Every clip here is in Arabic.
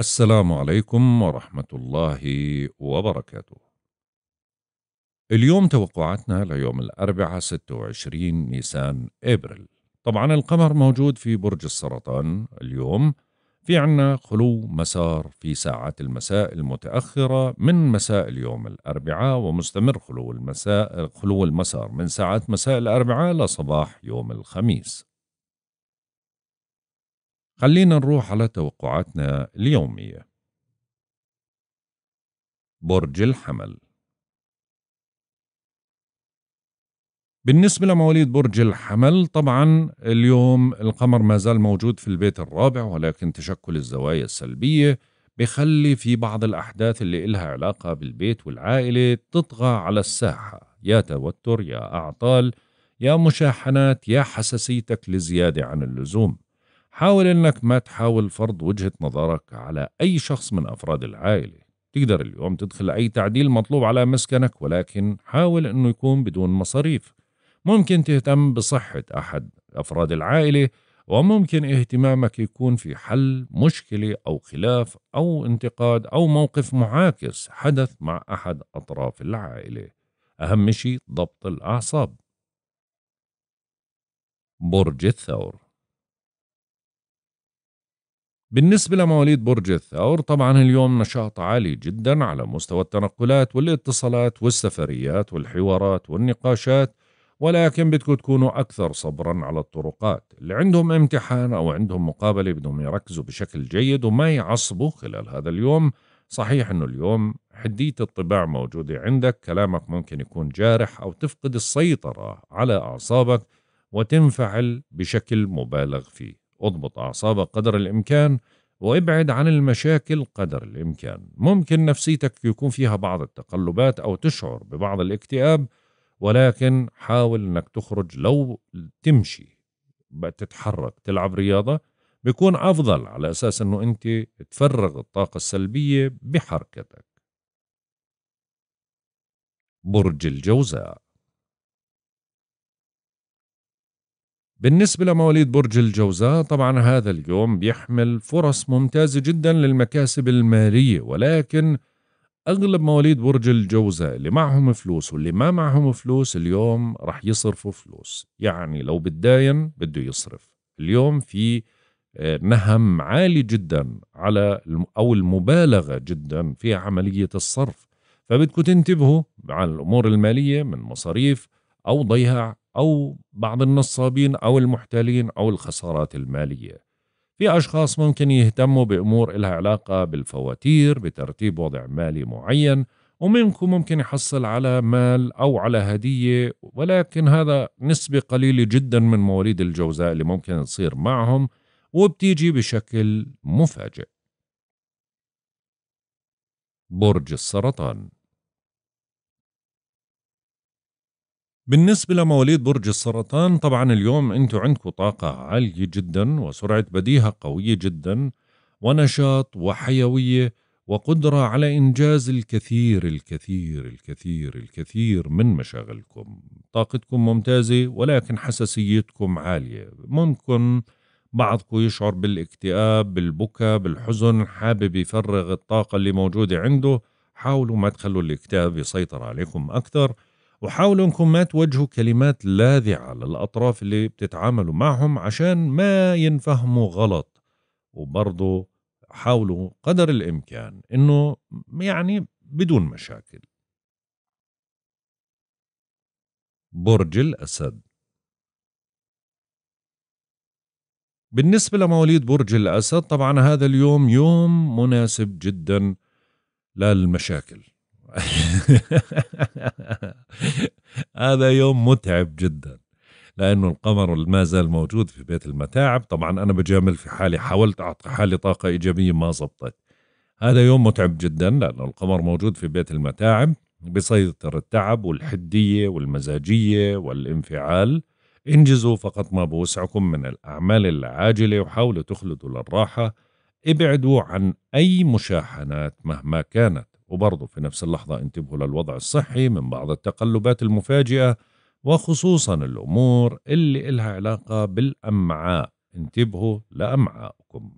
السلام عليكم ورحمة الله وبركاته. اليوم توقعاتنا ليوم الأربعاء 26 نيسان إبريل. طبعا القمر موجود في برج السرطان اليوم. في عنا خلو مسار في ساعات المساء المتأخرة من مساء اليوم الأربعاء ومستمر خلو المساء خلو المسار من ساعات مساء الأربعاء لصباح يوم الخميس. خلينا نروح على توقعاتنا اليومية برج الحمل بالنسبة لمواليد برج الحمل طبعا اليوم القمر ما زال موجود في البيت الرابع ولكن تشكل الزوايا السلبية بخلي في بعض الأحداث اللي إلها علاقة بالبيت والعائلة تطغى على الساحة يا توتر يا أعطال يا مشاحنات يا حساسيتك لزيادة عن اللزوم حاول انك ما تحاول فرض وجهة نظرك على اي شخص من افراد العائلة تقدر اليوم تدخل اي تعديل مطلوب على مسكنك ولكن حاول انه يكون بدون مصاريف ممكن تهتم بصحة احد افراد العائلة وممكن اهتمامك يكون في حل مشكلة او خلاف او انتقاد او موقف معاكس حدث مع احد اطراف العائلة اهم شيء ضبط الاعصاب برج الثور بالنسبة لمواليد برج الثور طبعا اليوم نشاط عالي جدا على مستوى التنقلات والاتصالات والسفريات والحوارات والنقاشات ولكن بدكم تكونوا أكثر صبرا على الطرقات اللي عندهم امتحان أو عندهم مقابلة بدهم يركزوا بشكل جيد وما يعصبوا خلال هذا اليوم صحيح أنه اليوم حدية الطباع موجودة عندك كلامك ممكن يكون جارح أو تفقد السيطرة على أعصابك وتنفعل بشكل مبالغ فيه اضبط أعصابك قدر الإمكان وابعد عن المشاكل قدر الإمكان ممكن نفسيتك يكون فيها بعض التقلبات أو تشعر ببعض الاكتئاب ولكن حاول أنك تخرج لو تمشي تتحرك تلعب رياضة بيكون أفضل على أساس أنه أنت تفرغ الطاقة السلبية بحركتك برج الجوزاء بالنسبة لمواليد برج الجوزاء طبعا هذا اليوم بيحمل فرص ممتازة جدا للمكاسب المالية ولكن أغلب مواليد برج الجوزاء اللي معهم فلوس واللي ما معهم فلوس اليوم رح يصرفوا فلوس يعني لو بتداين بده يصرف اليوم في نهم آه، عالي جدا على أو المبالغة جدا في عملية الصرف فبدكم تنتبهوا على الأمور المالية من مصاريف أو ضيع أو بعض النصابين أو المحتالين أو الخسارات المالية في أشخاص ممكن يهتموا بأمور إلها علاقة بالفواتير بترتيب وضع مالي معين ومنكم ممكن يحصل على مال أو على هدية ولكن هذا نسبة قليلة جدا من مواليد الجوزاء اللي ممكن تصير معهم وبتيجي بشكل مفاجئ برج السرطان بالنسبة لمواليد برج السرطان طبعا اليوم انتم عندكم طاقة عالية جدا وسرعة بديهة قوية جدا ونشاط وحيوية وقدرة على إنجاز الكثير الكثير الكثير الكثير من مشاغلكم طاقتكم ممتازة ولكن حساسيتكم عالية ممكن بعضكم يشعر بالاكتئاب بالبكاء بالحزن حابب يفرغ الطاقة اللي موجودة عنده حاولوا ما تخلوا الاكتئاب يسيطر عليكم أكثر وحاولوا انكم ما توجهوا كلمات لاذعة للأطراف اللي بتتعاملوا معهم عشان ما ينفهموا غلط وبرضه حاولوا قدر الإمكان انه يعني بدون مشاكل برج الأسد بالنسبة لمواليد برج الأسد طبعا هذا اليوم يوم مناسب جدا للمشاكل هذا يوم متعب جدا لانه القمر ما زال موجود في بيت المتاعب طبعا انا بجامل في حالي حاولت اعطي حالي طاقه ايجابيه ما زبطت هذا يوم متعب جدا لانه القمر موجود في بيت المتاعب بيسيطر التعب والحديه والمزاجيه والانفعال انجزوا فقط ما بوسعكم من الاعمال العاجله وحاولوا تخلدوا للراحه ابعدوا عن اي مشاحنات مهما كانت وبرضه في نفس اللحظة انتبهوا للوضع الصحي من بعض التقلبات المفاجئة وخصوصا الأمور اللي إلها علاقة بالأمعاء انتبهوا لأمعائكم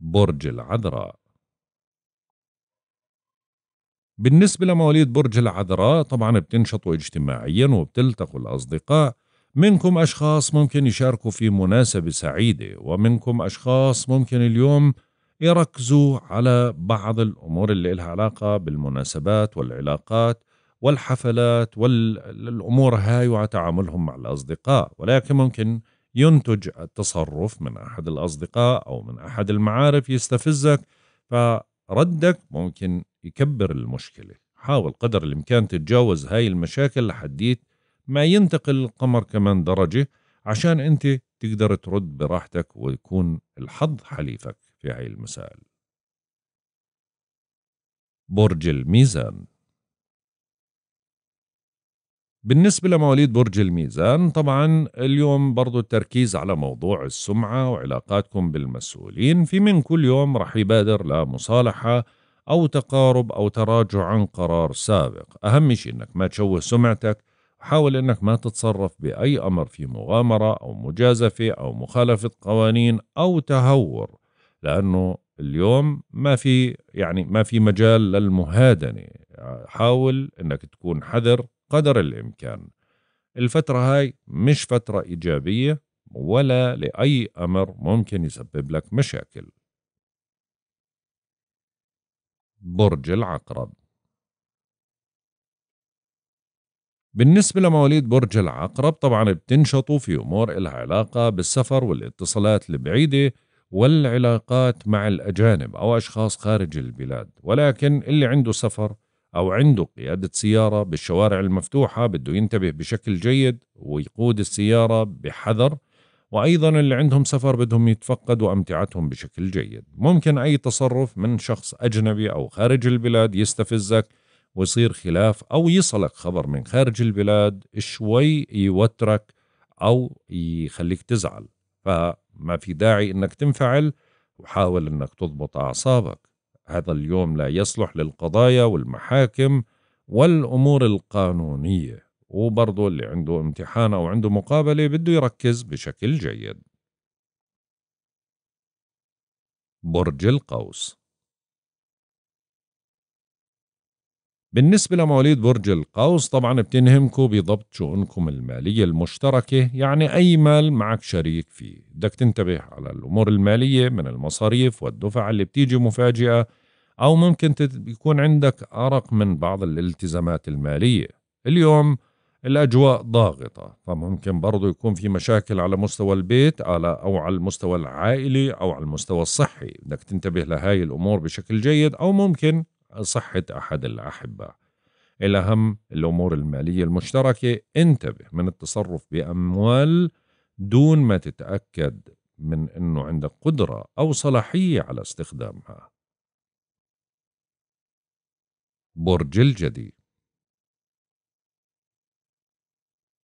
برج العذراء بالنسبة لمواليد برج العذراء طبعا بتنشطوا اجتماعيا وبتلتقوا الأصدقاء منكم أشخاص ممكن يشاركوا في مناسبة سعيدة ومنكم أشخاص ممكن اليوم يركزوا على بعض الأمور اللي لها علاقة بالمناسبات والعلاقات والحفلات والأمور هاي وتعاملهم مع الأصدقاء ولكن ممكن ينتج التصرف من أحد الأصدقاء أو من أحد المعارف يستفزك فردك ممكن يكبر المشكلة حاول قدر الإمكان تتجاوز هاي المشاكل لحديت ما ينتقل القمر كمان درجة عشان أنت تقدر ترد براحتك ويكون الحظ حليفك في هاي المسائل برج الميزان بالنسبة لمواليد برج الميزان طبعا اليوم برضو التركيز على موضوع السمعة وعلاقاتكم بالمسؤولين في من كل يوم رح يبادر لمصالحة أو تقارب أو تراجع عن قرار سابق أهم شيء أنك ما تشوه سمعتك حاول أنك ما تتصرف بأي أمر في مغامرة أو مجازفة أو مخالفة قوانين أو تهور لانه اليوم ما في يعني ما في مجال للمهادنه حاول انك تكون حذر قدر الامكان الفتره هاي مش فتره ايجابيه ولا لاي امر ممكن يسبب لك مشاكل برج العقرب بالنسبة لمواليد برج العقرب طبعا بتنشطوا في أمور إلها علاقة بالسفر والاتصالات البعيدة والعلاقات مع الأجانب أو أشخاص خارج البلاد ولكن اللي عنده سفر أو عنده قيادة سيارة بالشوارع المفتوحة بده ينتبه بشكل جيد ويقود السيارة بحذر وأيضا اللي عندهم سفر بدهم يتفقدوا أمتعتهم بشكل جيد ممكن أي تصرف من شخص أجنبي أو خارج البلاد يستفزك ويصير خلاف أو يصلك خبر من خارج البلاد شوي يوترك أو يخليك تزعل ف ما في داعي انك تنفعل وحاول انك تضبط اعصابك هذا اليوم لا يصلح للقضايا والمحاكم والامور القانونيه وبرضه اللي عنده امتحان او عنده مقابله بده يركز بشكل جيد برج القوس بالنسبة لمواليد برج القوس طبعا بتنهمكم بضبط شؤونكم المالية المشتركة يعني أي مال معك شريك فيه بدك تنتبه على الأمور المالية من المصاريف والدفع اللي بتيجي مفاجئة أو ممكن يكون عندك أرق من بعض الالتزامات المالية اليوم الأجواء ضاغطة فممكن برضو يكون في مشاكل على مستوى البيت أو على المستوى العائلي أو على المستوى الصحي بدك تنتبه لهاي الأمور بشكل جيد أو ممكن صحة أحد الأحبة الأهم الأمور المالية المشتركة انتبه من التصرف بأموال دون ما تتأكد من أنه عندك قدرة أو صلاحية على استخدامها برج الجدي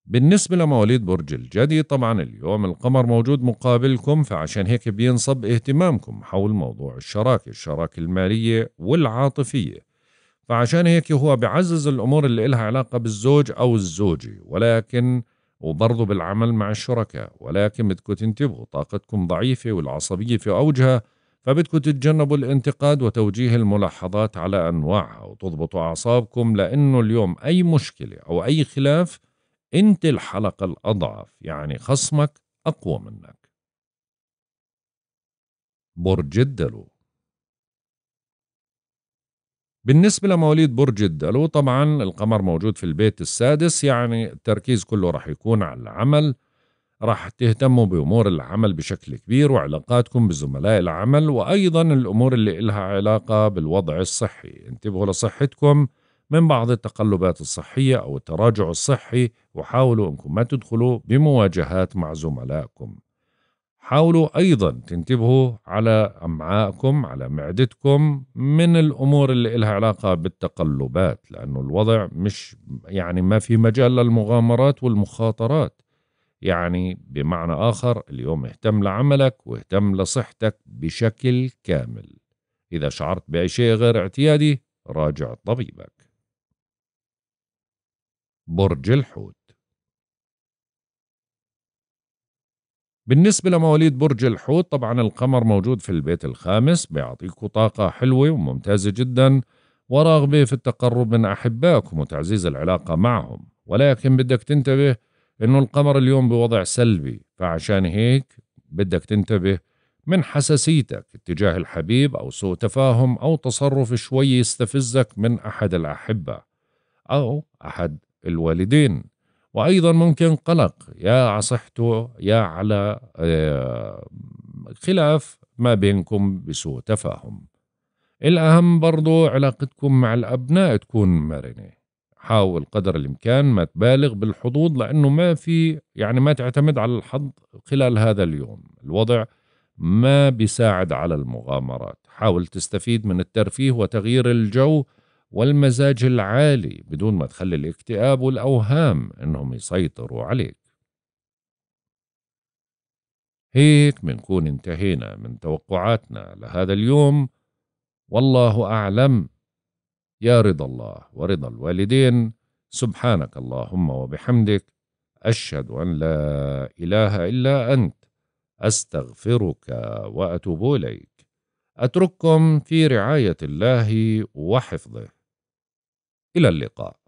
بالنسبة لمواليد برج الجدي طبعا اليوم القمر موجود مقابلكم فعشان هيك بينصب اهتمامكم حول موضوع الشراكة الشراكة المالية والعاطفية فعشان هيك هو بعزز الأمور اللي إلها علاقة بالزوج أو الزوجة ولكن وبرضه بالعمل مع الشركاء ولكن بدكم تنتبهوا طاقتكم ضعيفة والعصبية في أوجها فبدكم تتجنبوا الانتقاد وتوجيه الملاحظات على أنواعها وتضبطوا أعصابكم لأنه اليوم أي مشكلة أو أي خلاف أنت الحلقة الأضعف يعني خصمك أقوى منك برج الدلو بالنسبة لمواليد برج الدلو طبعا القمر موجود في البيت السادس يعني التركيز كله راح يكون على العمل راح تهتموا بأمور العمل بشكل كبير وعلاقاتكم بزملاء العمل وأيضا الأمور اللي إلها علاقة بالوضع الصحي انتبهوا لصحتكم من بعض التقلبات الصحية أو التراجع الصحي وحاولوا أنكم ما تدخلوا بمواجهات مع زملائكم حاولوا أيضا تنتبهوا على أمعائكم على معدتكم من الأمور اللي إلها علاقة بالتقلبات لأنه الوضع مش يعني ما في مجال للمغامرات والمخاطرات يعني بمعنى آخر اليوم اهتم لعملك واهتم لصحتك بشكل كامل إذا شعرت بأي شيء غير اعتيادي راجع طبيبك برج الحوت بالنسبة لمواليد برج الحوت طبعا القمر موجود في البيت الخامس بيعطيكم طاقة حلوة وممتازة جدا ورغبة في التقرب من أحبائكم وتعزيز العلاقة معهم ولكن بدك تنتبه إنه القمر اليوم بوضع سلبي فعشان هيك بدك تنتبه من حساسيتك اتجاه الحبيب أو سوء تفاهم أو تصرف شوي يستفزك من أحد الأحبة أو أحد الوالدين وأيضا ممكن قلق يا صحته يا على آه، خلاف ما بينكم بسوء تفاهم الأهم برضو علاقتكم مع الأبناء تكون مرنة حاول قدر الإمكان ما تبالغ بالحظوظ لأنه ما في يعني ما تعتمد على الحظ خلال هذا اليوم الوضع ما بيساعد على المغامرات حاول تستفيد من الترفيه وتغيير الجو والمزاج العالي بدون ما تخلي الاكتئاب والأوهام إنهم يسيطروا عليك هيك منكون انتهينا من توقعاتنا لهذا اليوم والله أعلم يا رضا الله ورضا الوالدين سبحانك اللهم وبحمدك أشهد أن لا إله إلا أنت أستغفرك وأتوب إليك أترككم في رعاية الله وحفظه إلى اللقاء